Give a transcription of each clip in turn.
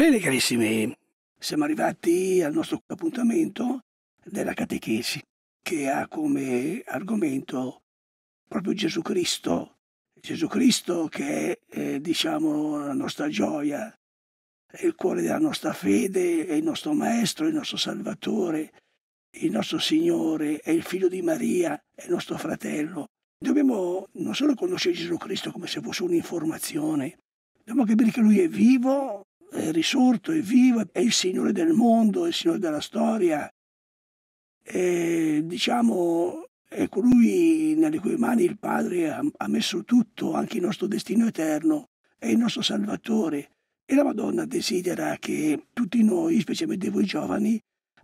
Bene carissimi, siamo arrivati al nostro appuntamento della catechesi che ha come argomento proprio Gesù Cristo, Gesù Cristo che è eh, diciamo la nostra gioia, è il cuore della nostra fede, è il nostro Maestro, è il nostro Salvatore, il nostro Signore, è il figlio di Maria, è il nostro fratello. Dobbiamo non solo conoscere Gesù Cristo come se fosse un'informazione, dobbiamo capire che Lui è vivo è risorto, è vivo, è il Signore del mondo, è il Signore della storia, e, diciamo è colui ecco, nelle cui mani il Padre ha, ha messo tutto, anche il nostro destino eterno, è il nostro Salvatore. E la Madonna desidera che tutti noi, specialmente voi giovani,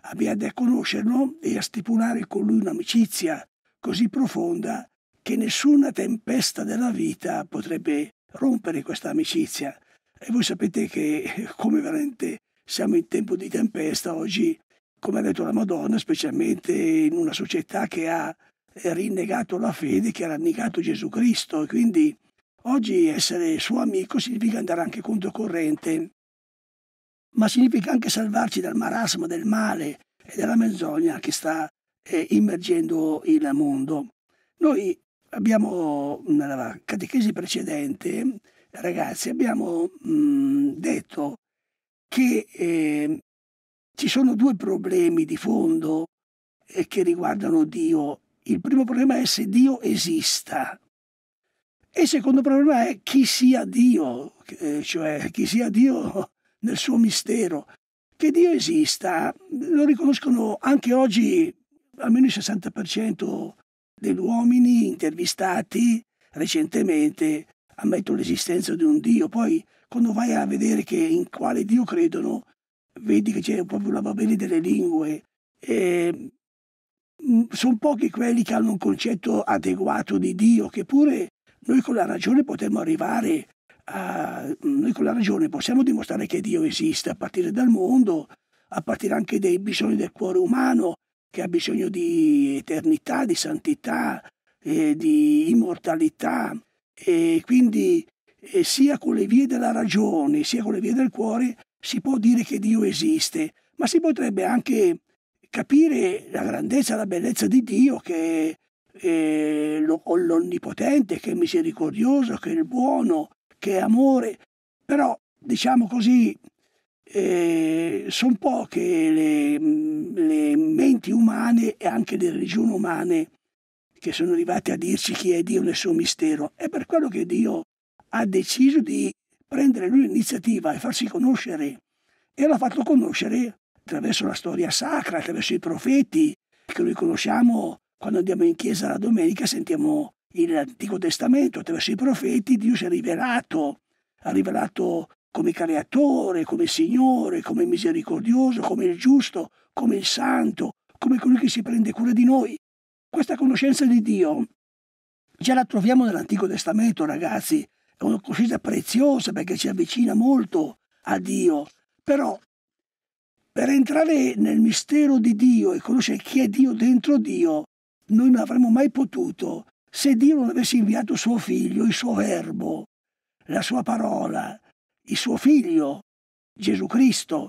abbiate a conoscerlo e a stipulare con lui un'amicizia così profonda che nessuna tempesta della vita potrebbe rompere questa amicizia. E voi sapete che eh, come veramente siamo in tempo di tempesta oggi, come ha detto la Madonna, specialmente in una società che ha eh, rinnegato la fede, che ha rinnegato Gesù Cristo. E quindi oggi essere suo amico significa andare anche contro corrente, ma significa anche salvarci dal marasma del male e della menzogna che sta eh, immergendo il mondo. Noi abbiamo nella catechesi precedente ragazzi abbiamo mh, mm, detto che eh, ci sono due problemi di fondo eh, che riguardano Dio. Il primo problema è se Dio esista. E il secondo problema è chi sia Dio, eh, cioè chi sia Dio nel suo mistero. Che Dio esista lo riconoscono anche oggi almeno il 60% degli uomini intervistati recentemente ammetto l'esistenza di un Dio, poi quando vai a vedere che in quale Dio credono, vedi che c'è proprio la babele delle lingue. E ehm, mm, sono pochi quelli che hanno un concetto adeguato di Dio, che pure noi con la ragione potremmo arrivare a... noi con la ragione possiamo dimostrare che Dio esiste a partire dal mondo, a partire anche dai bisogni del cuore umano, che ha bisogno di eternità, di santità, eh, di immortalità, e quindi e eh, sia con le vie della ragione sia con le vie del cuore si può dire che Dio esiste, ma si potrebbe anche capire la grandezza e la bellezza di Dio che è eh, l'onnipotente, che è misericordioso, che è il buono, che è amore, però diciamo così eh, sono poche le, mm, le menti umane e anche le religioni umane che sono arrivati a dirci chi è Dio nel suo mistero. È per quello che Dio ha deciso di prendere lui l'iniziativa e farsi conoscere. E l'ha fatto conoscere attraverso la storia sacra, attraverso i profeti che noi conosciamo quando andiamo in chiesa la domenica, sentiamo l'Antico Testamento, attraverso i profeti Dio si è rivelato, ha rivelato come creatore, come Signore, come misericordioso, come il giusto, come il santo, come colui che si prende cura di noi. Questa conoscenza di Dio ce la troviamo nell'Antico Testamento, ragazzi. È una conoscenza preziosa perché ci avvicina molto a Dio. Però per entrare nel mistero di Dio e conoscere chi è Dio dentro Dio, noi non avremmo mai potuto se Dio non avesse inviato suo figlio, il suo verbo, la sua parola, il suo figlio, Gesù Cristo.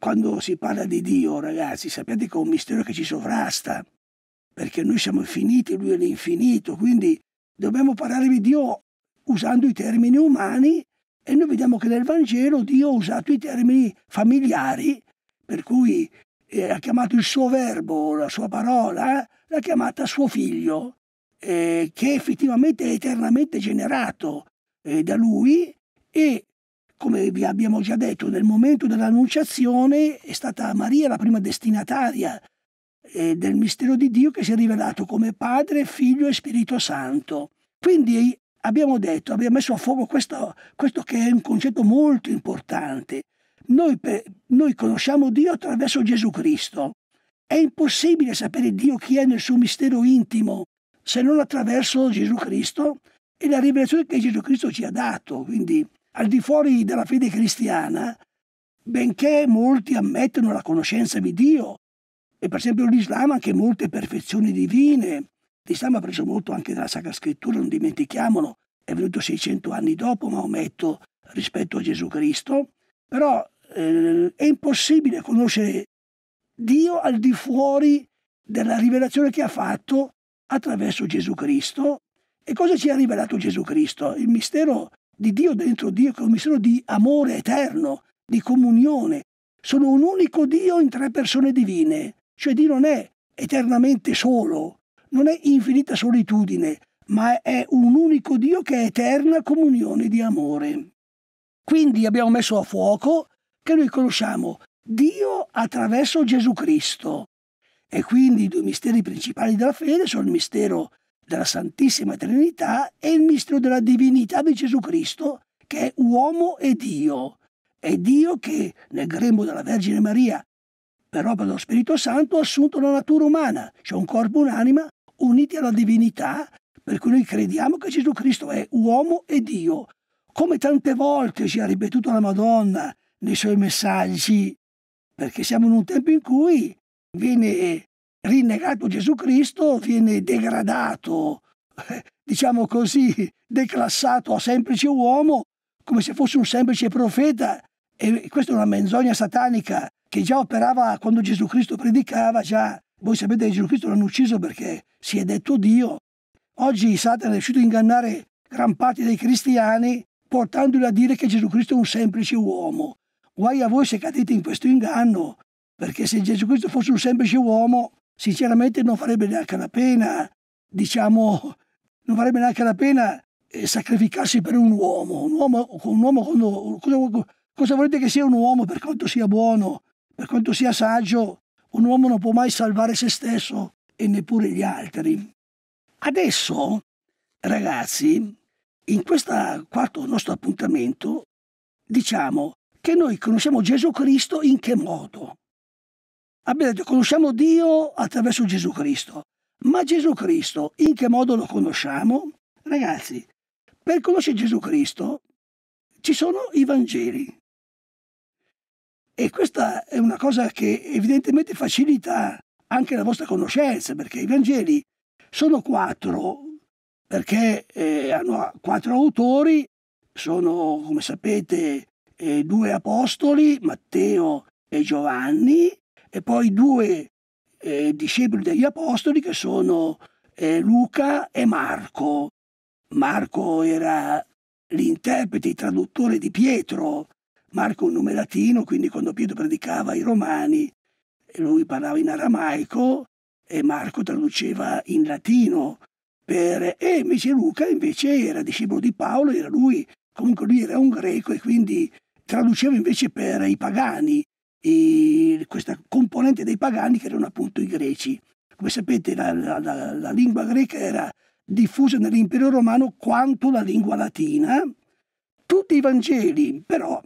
Quando si parla di Dio, ragazzi, sapete che è un mistero che ci sovrasta perché noi siamo infiniti, lui è l'infinito, quindi dobbiamo parlare di Dio usando i termini umani e noi vediamo che nel Vangelo Dio ha usato i termini familiari, per cui eh, ha chiamato il suo verbo, la sua parola, eh, l'ha chiamata suo figlio, eh, che effettivamente è eternamente generato eh, da lui e come vi abbiamo già detto, nel momento dell'annunciazione è stata Maria la prima destinataria eh, del mistero di Dio che si è rivelato come Padre, Figlio e Spirito Santo. Quindi abbiamo detto, abbiamo messo a fuoco questo, questo che è un concetto molto importante. Noi, per, noi conosciamo Dio attraverso Gesù Cristo. È impossibile sapere Dio chi è nel suo mistero intimo se non attraverso Gesù Cristo e la rivelazione che Gesù Cristo ci ha dato. Quindi al di fuori della fede cristiana, benché molti ammettono la conoscenza di Dio, e per esempio l'Islam ha anche molte perfezioni divine. L'Islam ha preso molto anche dalla Sacra Scrittura, non dimentichiamolo, è venuto 600 anni dopo Maometto rispetto a Gesù Cristo, però eh, è impossibile conoscere Dio al di fuori della rivelazione che ha fatto attraverso Gesù Cristo. E cosa ci ha rivelato Gesù Cristo? Il mistero di Dio dentro Dio, che è un mistero di amore eterno, di comunione. Sono un unico Dio in tre persone divine, cioè Dio non è eternamente solo, non è infinita solitudine, ma è un unico Dio che è eterna comunione di amore. Quindi abbiamo messo a fuoco che noi conosciamo Dio attraverso Gesù Cristo. E quindi i due misteri principali della fede sono il mistero della Santissima Trinità e il mistero della divinità di Gesù Cristo, che è uomo e Dio. È Dio che nel grembo della Vergine Maria per opera dello Spirito Santo, ha assunto la natura umana, cioè un corpo e un'anima uniti alla divinità, per cui noi crediamo che Gesù Cristo è uomo e Dio. Come tante volte ci ha ripetuto la Madonna nei suoi messaggi, perché siamo in un tempo in cui viene rinnegato Gesù Cristo, viene degradato, diciamo così, declassato a semplice uomo, come se fosse un semplice profeta e questa è una menzogna satanica che già operava quando Gesù Cristo predicava, già voi sapete che Gesù Cristo l'hanno ucciso perché si è detto Dio. Oggi Satana è riuscito a ingannare gran parte dei cristiani portandoli a dire che Gesù Cristo è un semplice uomo. Guai a voi se cadete in questo inganno, perché se Gesù Cristo fosse un semplice uomo, sinceramente non farebbe neanche la pena, diciamo, non farebbe neanche la pena eh, sacrificarsi per un uomo. Un uomo, un uomo quando, Cosa volete che sia un uomo per quanto sia buono, per quanto sia saggio? Un uomo non può mai salvare se stesso e neppure gli altri. Adesso, ragazzi, in questo quarto nostro appuntamento, diciamo che noi conosciamo Gesù Cristo in che modo? Abbiamo detto conosciamo Dio attraverso Gesù Cristo, ma Gesù Cristo in che modo lo conosciamo? Ragazzi, per conoscere Gesù Cristo ci sono i Vangeli. E questa è una cosa che evidentemente facilita anche la vostra conoscenza, perché i Vangeli sono quattro, perché eh, hanno quattro autori, sono, come sapete, eh, due apostoli, Matteo e Giovanni, e poi due eh, discepoli degli apostoli che sono eh, Luca e Marco. Marco era l'interprete, il traduttore di Pietro, Marco un nome latino, quindi quando Pietro predicava i romani, lui parlava in aramaico e Marco traduceva in latino. Per... E invece Luca invece era discepolo di Paolo, era lui, comunque lui era un greco e quindi traduceva invece per i pagani, e questa componente dei pagani che erano appunto i greci. Come sapete la, la, la, la lingua greca era diffusa nell'impero romano quanto la lingua latina. Tutti i Vangeli però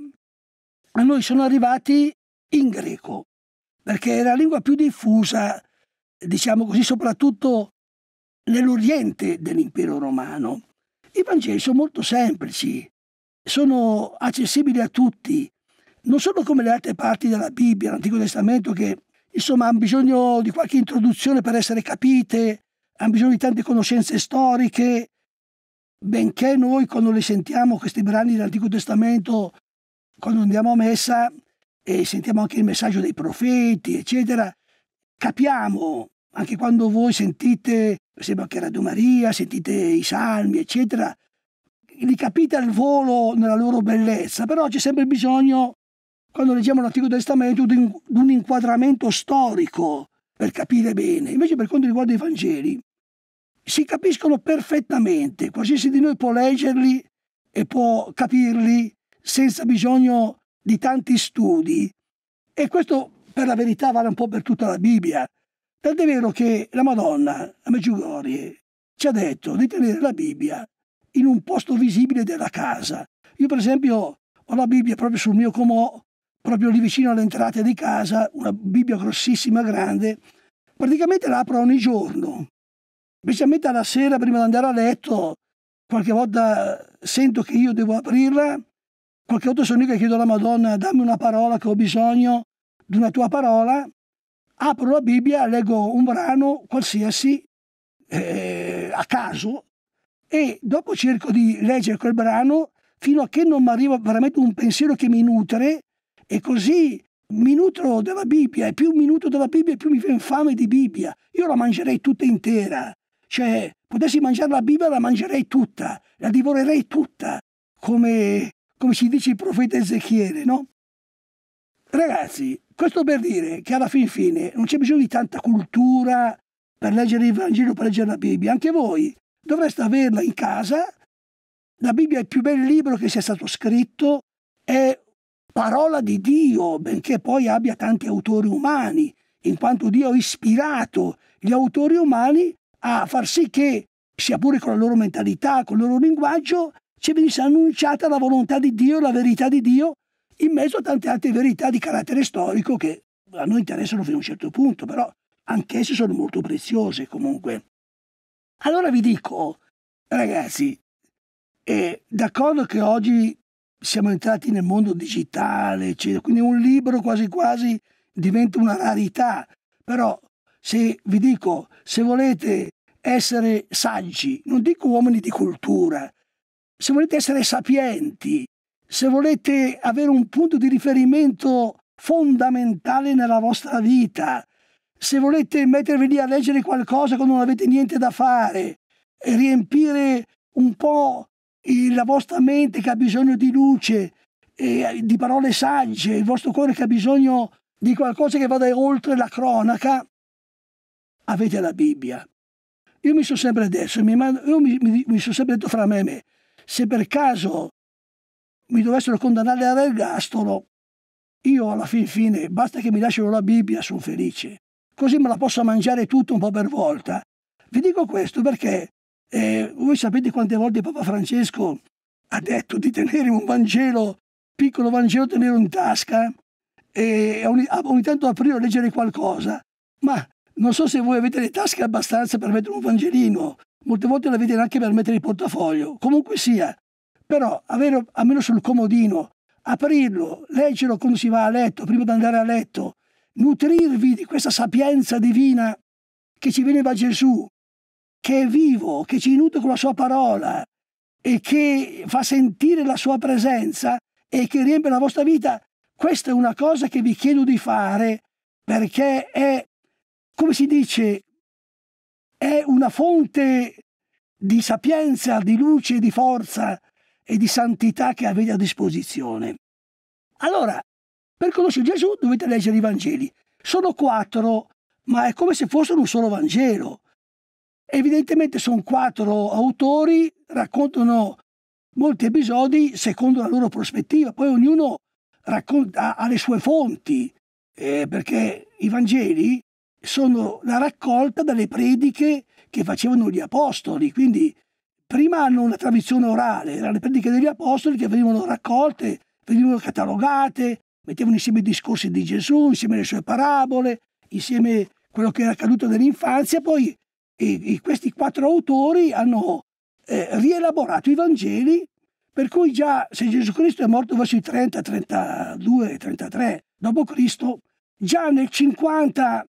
a noi sono arrivati in greco, perché è la lingua più diffusa, diciamo così, soprattutto nell'oriente dell'impero romano. I Vangeli sono molto semplici, sono accessibili a tutti, non sono come le altre parti della Bibbia, l'Antico Testamento, che insomma hanno bisogno di qualche introduzione per essere capite, hanno bisogno di tante conoscenze storiche, benché noi quando le sentiamo questi brani dell'Antico Testamento quando andiamo a messa e sentiamo anche il messaggio dei profeti, eccetera, capiamo, anche quando voi sentite, per esempio che Radio Maria, sentite i salmi, eccetera, li capite al volo nella loro bellezza, però c'è sempre bisogno, quando leggiamo l'Antico Testamento, di un inquadramento storico per capire bene. Invece per quanto riguarda i Vangeli, si capiscono perfettamente, qualsiasi di noi può leggerli e può capirli senza bisogno di tanti studi. E questo per la verità vale un po' per tutta la Bibbia. Tant'è vero che la Madonna, la Meggiugorie, ci ha detto di tenere la Bibbia in un posto visibile della casa. Io per esempio ho la Bibbia proprio sul mio comò, proprio lì vicino all'entrata di casa, una Bibbia grossissima, grande. Praticamente la apro ogni giorno, specialmente alla sera prima di andare a letto, qualche volta sento che io devo aprirla qualche volta sono io che chiedo alla Madonna dammi una parola che ho bisogno di una tua parola, apro la Bibbia, leggo un brano qualsiasi eh, a caso e dopo cerco di leggere quel brano fino a che non mi arriva veramente un pensiero che mi nutre e così mi nutro della Bibbia e più mi nutro della Bibbia più mi viene fame di Bibbia. Io la mangerei tutta intera, cioè potessi mangiare la Bibbia la mangerei tutta, la divorerei tutta come come ci dice il profeta Ezechiele, no? Ragazzi, questo per dire che alla fin fine non c'è bisogno di tanta cultura per leggere il Vangelo, per leggere la Bibbia. Anche voi dovreste averla in casa. La Bibbia è il più bel libro che sia stato scritto, è parola di Dio, benché poi abbia tanti autori umani, in quanto Dio ha ispirato gli autori umani a far sì che, sia pure con la loro mentalità, con il loro linguaggio, ci venisse annunciata la volontà di Dio, la verità di Dio, in mezzo a tante altre verità di carattere storico che a noi interessano fino a un certo punto, però anch'esse sono molto preziose comunque. Allora vi dico, ragazzi, eh, d'accordo che oggi siamo entrati nel mondo digitale, eccetera, quindi un libro quasi quasi diventa una rarità, però se vi dico, se volete essere saggi, non dico uomini di cultura, se volete essere sapienti, se volete avere un punto di riferimento fondamentale nella vostra vita, se volete mettervi lì a leggere qualcosa quando non avete niente da fare e riempire un po' la vostra mente che ha bisogno di luce, eh, di parole sagge, il vostro cuore che ha bisogno di qualcosa che vada oltre la cronaca, avete la Bibbia. Io mi sono sempre detto, mi sono sempre detto fra me e me, se per caso mi dovessero condannare all'ergastolo, io alla fin fine, basta che mi lasciano la Bibbia, sono felice. Così me la posso mangiare tutto un po' per volta. Vi dico questo perché eh, voi sapete quante volte Papa Francesco ha detto di tenere un Vangelo, piccolo Vangelo, tenere in tasca e ogni, ogni tanto aprire o leggere qualcosa. Ma non so se voi avete le tasche abbastanza per mettere un Vangelino, molte volte la vedi anche per mettere il portafoglio, comunque sia, però avere almeno sul comodino, aprirlo, leggerlo quando si va a letto, prima di andare a letto, nutrirvi di questa sapienza divina che ci viene da Gesù, che è vivo, che ci nutre con la sua parola e che fa sentire la sua presenza e che riempie la vostra vita. Questa è una cosa che vi chiedo di fare perché è, come si dice, è una fonte di sapienza, di luce, di forza e di santità che avete a disposizione. Allora, per conoscere Gesù dovete leggere i Vangeli. Sono quattro, ma è come se fossero un solo Vangelo. Evidentemente sono quattro autori, raccontano molti episodi secondo la loro prospettiva, poi ognuno racconta, ha le sue fonti, eh, perché i Vangeli sono la raccolta dalle prediche che facevano gli apostoli, quindi prima hanno una tradizione orale, erano le prediche degli apostoli che venivano raccolte, venivano catalogate, mettevano insieme i discorsi di Gesù, insieme le sue parabole, insieme quello che era accaduto nell'infanzia, poi e, e questi quattro autori hanno eh, rielaborato i Vangeli, per cui già se Gesù Cristo è morto verso i 30, 32, 33 d.C., già nel 50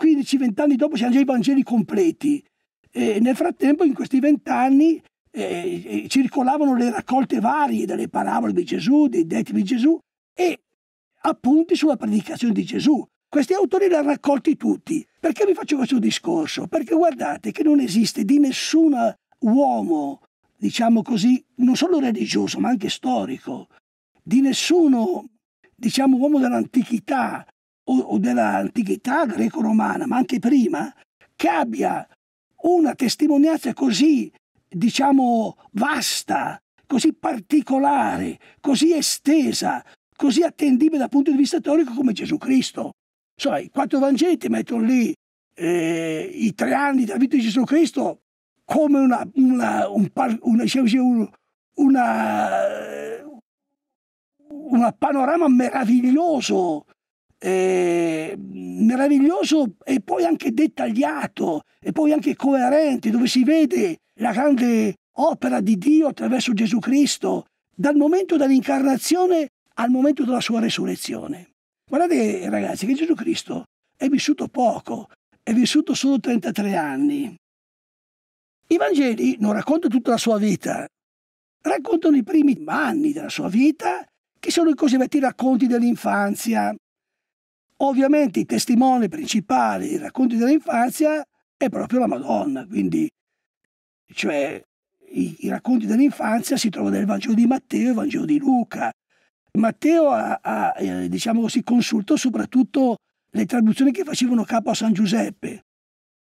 15-20 anni dopo c'erano già i Vangeli completi. E nel frattempo, in questi vent'anni, eh, eh, circolavano le raccolte varie delle parabole di Gesù, dei detti di Gesù e appunti sulla predicazione di Gesù. Questi autori li hanno raccolti tutti. Perché vi faccio questo discorso? Perché guardate che non esiste di nessun uomo, diciamo così, non solo religioso ma anche storico, di nessuno, diciamo, uomo dell'antichità o, o dell'antichità greco-romana, ma anche prima, che abbia una testimonianza così, diciamo, vasta, così particolare, così estesa, così attendibile dal punto di vista teorico come Gesù Cristo. Cioè, i quattro Vangeli mettono lì eh, i tre anni della vita di Gesù Cristo come una, una, un par, una, diciamo una, una panorama meraviglioso eh, meraviglioso e poi anche dettagliato e poi anche coerente, dove si vede la grande opera di Dio attraverso Gesù Cristo, dal momento dell'incarnazione al momento della sua resurrezione. Guardate ragazzi che Gesù Cristo è vissuto poco, è vissuto solo 33 anni. I Vangeli non raccontano tutta la sua vita, raccontano i primi anni della sua vita, che sono i cosiddetti racconti dell'infanzia, Ovviamente il testimone principale dei racconti dell'infanzia è proprio la Madonna, quindi cioè, i, i, racconti dell'infanzia si trovano nel Vangelo di Matteo e nel Vangelo di Luca. Matteo ha, ha eh, diciamo così, consultò soprattutto le traduzioni che facevano capo a San Giuseppe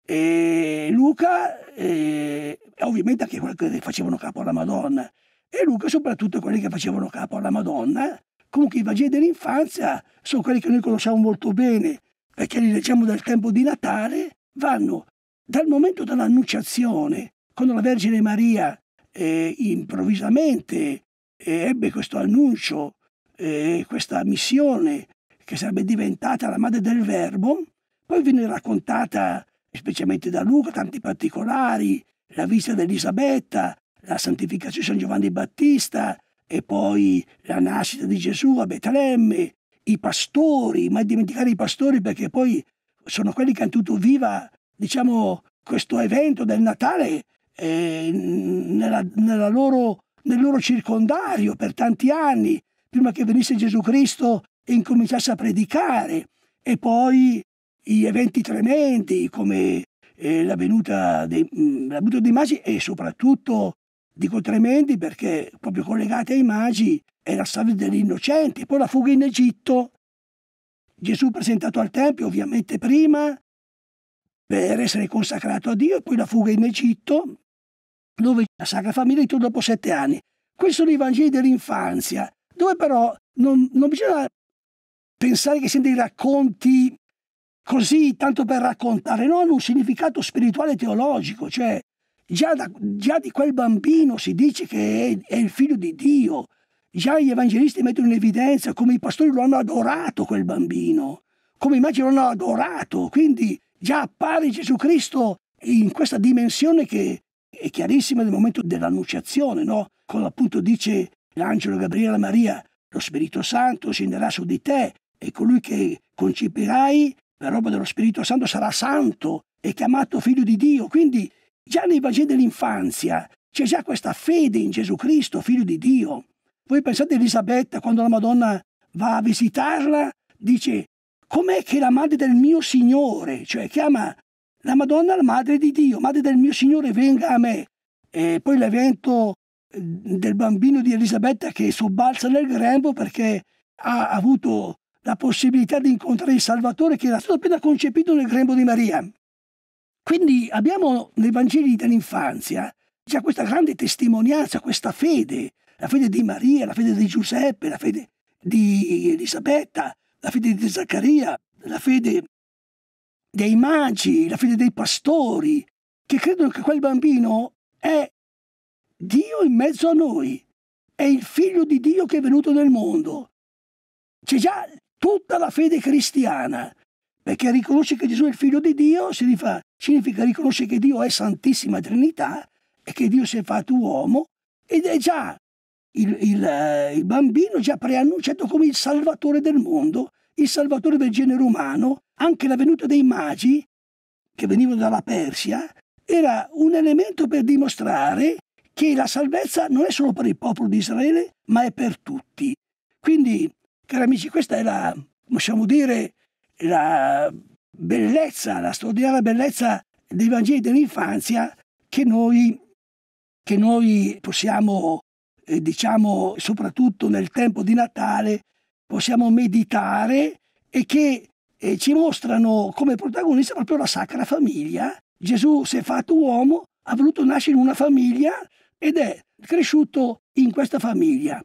e Luca, eh, ovviamente anche quelle che facevano capo alla Madonna, e Luca soprattutto quelli che facevano capo alla Madonna, Comunque i magie dell'infanzia sono quelli che noi conosciamo molto bene, perché li leggiamo dal tempo di Natale, vanno dal momento dell'annunciazione, quando la Vergine Maria eh, improvvisamente eh, ebbe questo annuncio, eh, questa missione che sarebbe diventata la madre del Verbo, poi viene raccontata specialmente da Luca tanti particolari, la visita di Elisabetta, la santificazione di San Giovanni Battista, e poi la nascita di Gesù a Betlemme, i pastori, mai dimenticare i pastori perché poi sono quelli che hanno tutto viva, diciamo, questo evento del Natale eh, nella, nella loro, nel loro circondario per tanti anni, prima che venisse Gesù Cristo e incominciasse a predicare. E poi gli eventi tremendi come eh, la, venuta dei, la venuta dei e soprattutto Dico tremendi perché proprio collegati ai magi è la salve degli innocenti, poi la fuga in Egitto, Gesù presentato al Tempio ovviamente prima per essere consacrato a Dio, e poi la fuga in Egitto, dove la Sacra Famiglia ritorna dopo sette anni. Questi sono i Vangeli dell'infanzia, dove però non, non bisogna pensare che siano dei racconti così tanto per raccontare, no, hanno un significato spirituale e teologico, cioè Già, da, già, di quel bambino si dice che è, è, il figlio di Dio. Già gli evangelisti mettono in evidenza come i pastori lo hanno adorato quel bambino, come i magi lo hanno adorato. Quindi già appare Gesù Cristo in questa dimensione che è chiarissima nel momento dell'annunciazione, no? Quando appunto dice l'angelo Gabriele a Maria, lo Spirito Santo scenderà su di te e colui che concepirai per roba dello Spirito Santo sarà santo e chiamato figlio di Dio. Quindi Già nei Vangeli dell'infanzia c'è già questa fede in Gesù Cristo, figlio di Dio. Voi pensate a Elisabetta quando la Madonna va a visitarla, dice com'è che la madre del mio Signore, cioè chiama la Madonna la madre di Dio, madre del mio Signore venga a me. E poi l'evento eh, del bambino di Elisabetta che sobbalza nel grembo perché ha avuto la possibilità di incontrare il Salvatore che era stato appena concepito nel grembo di Maria. Quindi abbiamo nei Vangeli dell'infanzia già questa grande testimonianza, questa fede, la fede di Maria, la fede di Giuseppe, la fede di Elisabetta, la fede di Zaccaria, la fede dei magi, la fede dei pastori, che credono che quel bambino è Dio in mezzo a noi, è il figlio di Dio che è venuto nel mondo. C'è già tutta la fede cristiana perché riconosce che Gesù è il figlio di Dio si rifà, significa riconoscere che Dio è Santissima Trinità e che Dio si è fatto uomo ed è già il, il, eh, il bambino già preannunciato come il Salvatore del mondo, il Salvatore del genere umano, anche la venuta dei magi che venivano dalla Persia era un elemento per dimostrare che la salvezza non è solo per il popolo di Israele, ma è per tutti. Quindi, cari amici, questa è la, possiamo dire, la bellezza, la straordinaria bellezza dei Vangeli dell'infanzia che noi, che noi possiamo, eh, diciamo, soprattutto nel tempo di Natale, possiamo meditare e che eh, ci mostrano come protagonista proprio la Sacra Famiglia. Gesù si è fatto uomo, ha voluto nascere in una famiglia ed è cresciuto in questa famiglia.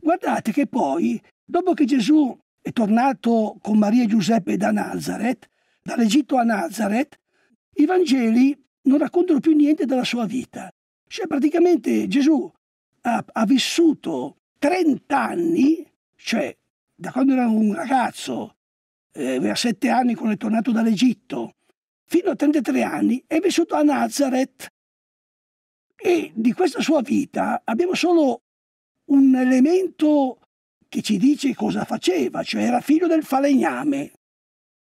Guardate che poi, dopo che Gesù è tornato con Maria e Giuseppe da Nazareth, dall'Egitto a Nazareth, i Vangeli non raccontano più niente della sua vita. Cioè praticamente Gesù ha, ha vissuto 30 anni, cioè da quando era un ragazzo, eh, aveva 7 anni quando è tornato dall'Egitto, fino a 33 anni, è vissuto a Nazareth. E di questa sua vita abbiamo solo un elemento che ci dice cosa faceva, cioè era figlio del falegname.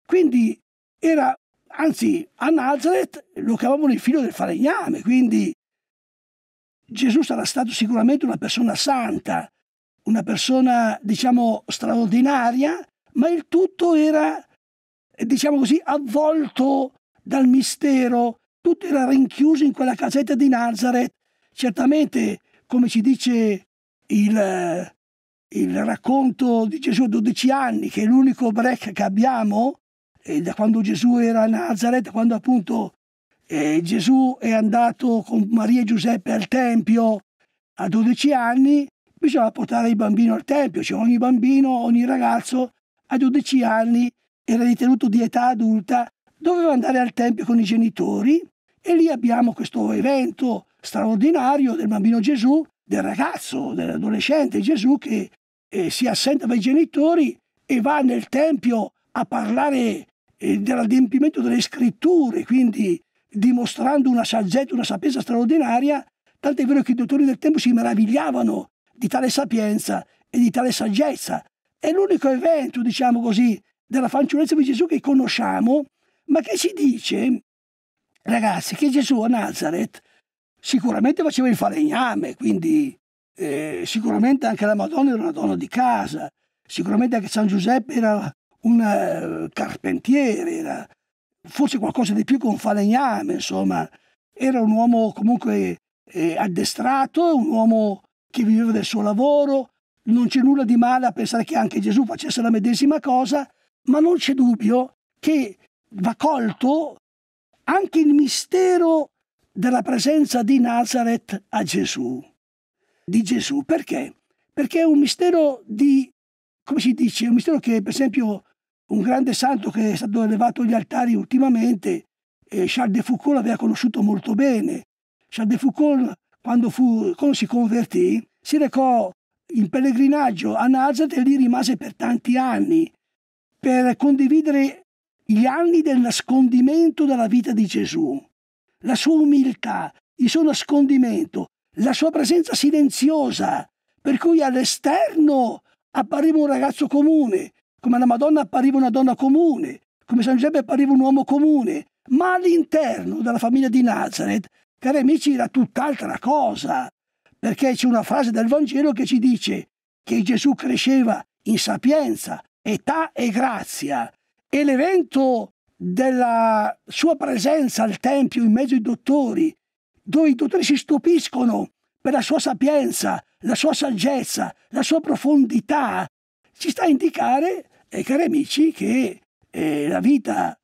Quindi era, anzi, a Nazareth lo chiamavano il figlio del falegname, quindi Gesù sarà stato sicuramente una persona santa, una persona, diciamo, straordinaria, ma il tutto era, diciamo così, avvolto dal mistero, tutto era rinchiuso in quella casetta di Nazareth. Certamente, come ci dice il il racconto di Gesù a 12 anni, che è l'unico break che abbiamo eh, da quando Gesù era a Nazareth, quando appunto eh, Gesù è andato con Maria e Giuseppe al Tempio a 12 anni, bisogna portare il bambino al Tempio, cioè ogni bambino, ogni ragazzo a 12 anni era ritenuto di età adulta, doveva andare al Tempio con i genitori e lì abbiamo questo evento straordinario del bambino Gesù, del ragazzo, dell'adolescente Gesù che eh, si assenta dai genitori e va nel Tempio a parlare eh, dell'adempimento delle scritture, quindi dimostrando una saggezza, una sapienza straordinaria, tant'è vero che i dottori del Tempio si meravigliavano di tale sapienza e di tale saggezza. È l'unico evento, diciamo così, della fanciullezza di Gesù che conosciamo, ma che ci dice, ragazzi, che Gesù a Nazareth sicuramente faceva il falegname, quindi eh, sicuramente anche la Madonna era una donna di casa, sicuramente anche San Giuseppe era un eh, carpentiere, era forse qualcosa di più che un falegname, insomma, era un uomo comunque eh, addestrato, un uomo che viveva del suo lavoro, non c'è nulla di male a pensare che anche Gesù facesse la medesima cosa, ma non c'è dubbio che va colto anche il mistero della presenza di Nazareth a Gesù di Gesù. Perché? Perché è un mistero di, come si dice, un mistero che per esempio un grande santo che è stato elevato agli altari ultimamente, eh, Charles de Foucault l'aveva conosciuto molto bene. Charles de Foucault, quando, fu, quando si convertì, si recò in pellegrinaggio a Nazareth e lì rimase per tanti anni per condividere gli anni del nascondimento della vita di Gesù, la sua umiltà, il suo nascondimento, la sua presenza silenziosa, per cui all'esterno appariva un ragazzo comune, come la Madonna appariva una donna comune, come San Giobbe appariva un uomo comune, ma all'interno della famiglia di Nazareth, cari amici, era tutt'altra cosa, perché c'è una frase del Vangelo che ci dice che Gesù cresceva in sapienza, età e grazia, e l'evento della sua presenza al Tempio in mezzo ai dottori dove i dottori si stupiscono per la sua sapienza, la sua saggezza, la sua profondità, ci sta a indicare, eh, cari amici, che eh, la vita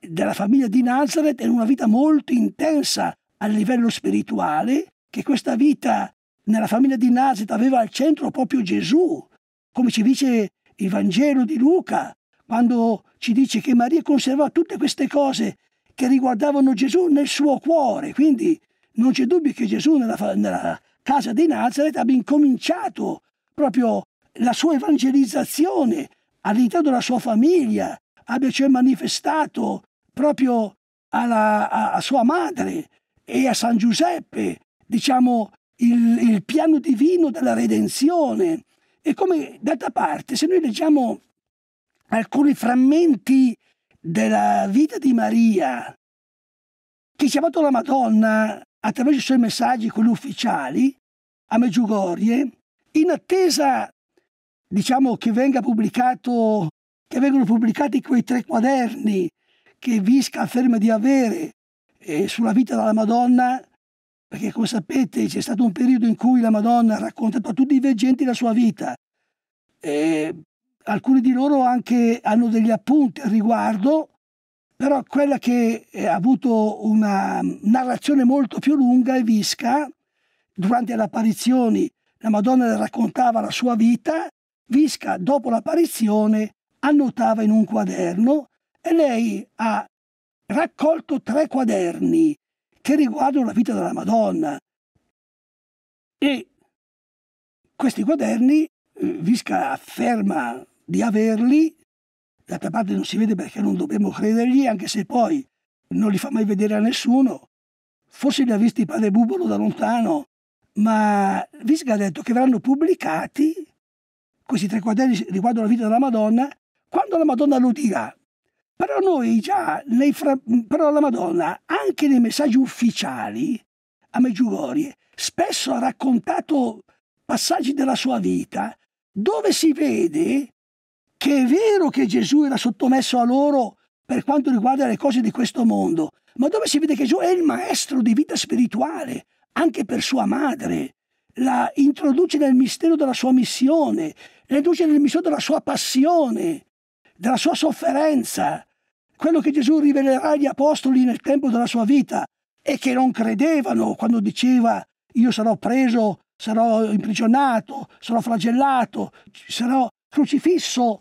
della famiglia di Nazareth è una vita molto intensa a livello spirituale, che questa vita nella famiglia di Nazareth aveva al centro proprio Gesù, come ci dice il Vangelo di Luca, quando ci dice che Maria conservava tutte queste cose che riguardavano Gesù nel suo cuore. Quindi non c'è dubbio che Gesù nella, nella casa di Nazareth abbia incominciato proprio la sua evangelizzazione all'interno della sua famiglia, abbia cioè manifestato proprio alla, a, a, sua madre e a San Giuseppe, diciamo, il, il piano divino della redenzione. E come d'altra parte, se noi leggiamo alcuni frammenti della vita di Maria, che ha chiamato la Madonna attraverso i suoi messaggi, quelli ufficiali, a Meggiugorie, in attesa, diciamo, che, venga che vengano pubblicati quei tre quaderni che Visca afferma di avere eh, sulla vita della Madonna, perché come sapete c'è stato un periodo in cui la Madonna ha raccontato a tutti i veggenti la sua vita, eh, alcuni di loro anche hanno degli appunti al riguardo, però quella che eh, ha avuto una narrazione molto più lunga è Visca. Durante le apparizioni la Madonna raccontava la sua vita, Visca dopo l'apparizione annotava in un quaderno e lei ha raccolto tre quaderni che riguardano la vita della Madonna. E questi quaderni, eh, Visca afferma di averli, d'altra parte non si vede perché non dobbiamo credergli, anche se poi non li fa mai vedere a nessuno. Forse li ha visti il padre Bubolo da lontano, ma Visca ha detto che verranno pubblicati questi tre quaderni riguardo la vita della Madonna quando la Madonna lo dirà. Però noi già, nei fra... però la Madonna, anche nei messaggi ufficiali a Meggiugorie, spesso ha raccontato passaggi della sua vita dove si vede che è vero che Gesù era sottomesso a loro per quanto riguarda le cose di questo mondo, ma dove si vede che Gesù è il maestro di vita spirituale, anche per sua madre, la introduce nel mistero della sua missione, la introduce nel mistero della sua passione, della sua sofferenza, quello che Gesù rivelerà agli apostoli nel tempo della sua vita e che non credevano quando diceva io sarò preso, sarò imprigionato, sarò flagellato, sarò crocifisso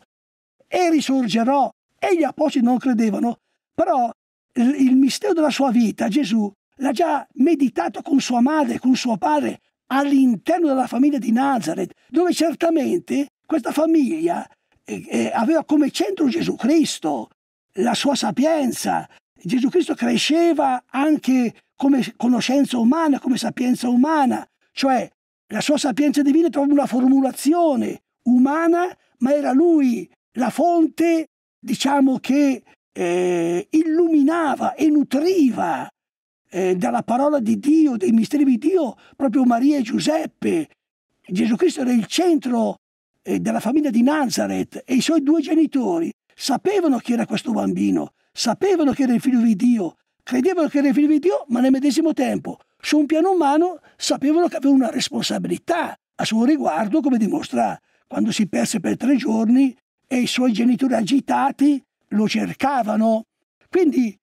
e risorgerò. E gli apostoli non credevano, però il mistero della sua vita Gesù l'ha già meditato con sua madre, con suo padre, all'interno della famiglia di Nazareth, dove certamente questa famiglia eh, eh, aveva come centro Gesù Cristo, la sua sapienza. Gesù Cristo cresceva anche come conoscenza umana, come sapienza umana, cioè la sua sapienza divina trova una formulazione umana, ma era lui la fonte, diciamo che eh, illuminava e nutriva eh, dalla parola di Dio, dei misteri di Dio, proprio Maria e Giuseppe. Gesù Cristo era il centro eh, della famiglia di Nazareth e i suoi due genitori sapevano chi era questo bambino, sapevano che era il figlio di Dio, credevano che era il figlio di Dio, ma nel medesimo tempo, su un piano umano, sapevano che aveva una responsabilità a suo riguardo, come dimostra quando si perse per tre giorni e i suoi genitori agitati lo cercavano. Quindi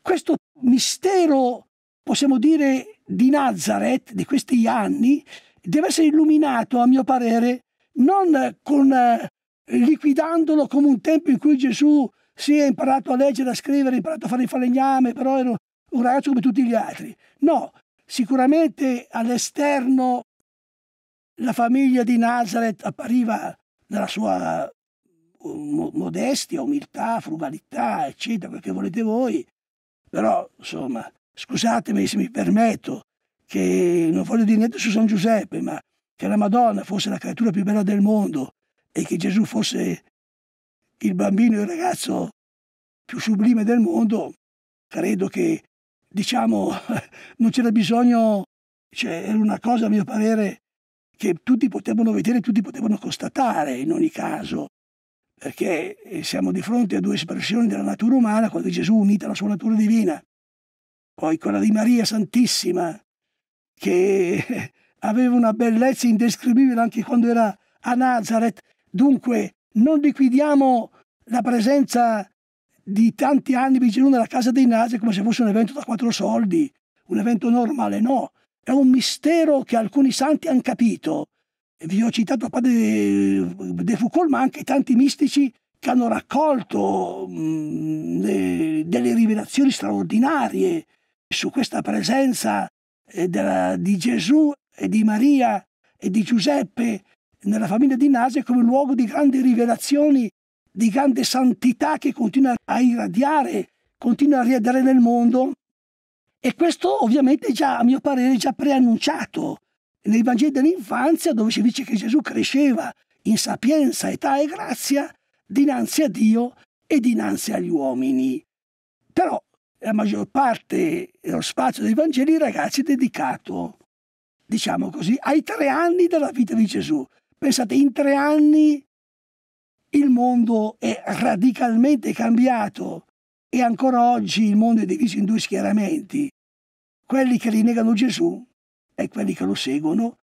questo mistero, possiamo dire, di Nazareth, di questi anni, deve essere illuminato, a mio parere, non con, eh, liquidandolo come un tempo in cui Gesù si è imparato a leggere, a scrivere, ha imparato a fare il falegname, però era un ragazzo come tutti gli altri. No, sicuramente all'esterno la famiglia di Nazareth appariva nella sua modestia, umiltà, frugalità, eccetera, quel che volete voi, però insomma, scusatemi se mi permetto, che non voglio dire niente su San Giuseppe, ma che la Madonna fosse la creatura più bella del mondo e che Gesù fosse il bambino, e il ragazzo più sublime del mondo, credo che, diciamo, non c'era bisogno, cioè, era una cosa, a mio parere, che tutti potevano vedere, tutti potevano constatare in ogni caso perché eh, siamo di fronte a due espressioni della natura umana, quella di Gesù unita alla sua natura divina, poi quella di Maria Santissima, che aveva una bellezza indescrivibile anche quando era a Nazareth. Dunque, non liquidiamo la presenza di tanti anni di Gesù nella casa dei Nazareth come se fosse un evento da quattro soldi, un evento normale, no. È un mistero che alcuni santi hanno capito vi ho citato padre eh, De Foucault, ma anche tanti mistici che hanno raccolto mh, mm, delle rivelazioni straordinarie su questa presenza eh, della, di Gesù e di Maria e di Giuseppe nella famiglia di Nase come luogo di grandi rivelazioni, di grande santità che continua a irradiare, continua a riadare nel mondo. E questo ovviamente già, a mio parere, già preannunciato nei Vangeli dell'infanzia dove si dice che Gesù cresceva in sapienza, età e grazia dinanzi a Dio e dinanzi agli uomini. Però la maggior parte dello spazio dei Vangeli, ragazzi, è dedicato, diciamo così, ai tre anni della vita di Gesù. Pensate, in tre anni il mondo è radicalmente cambiato e ancora oggi il mondo è diviso in due schieramenti. Quelli che rinnegano Gesù e quelli che lo seguono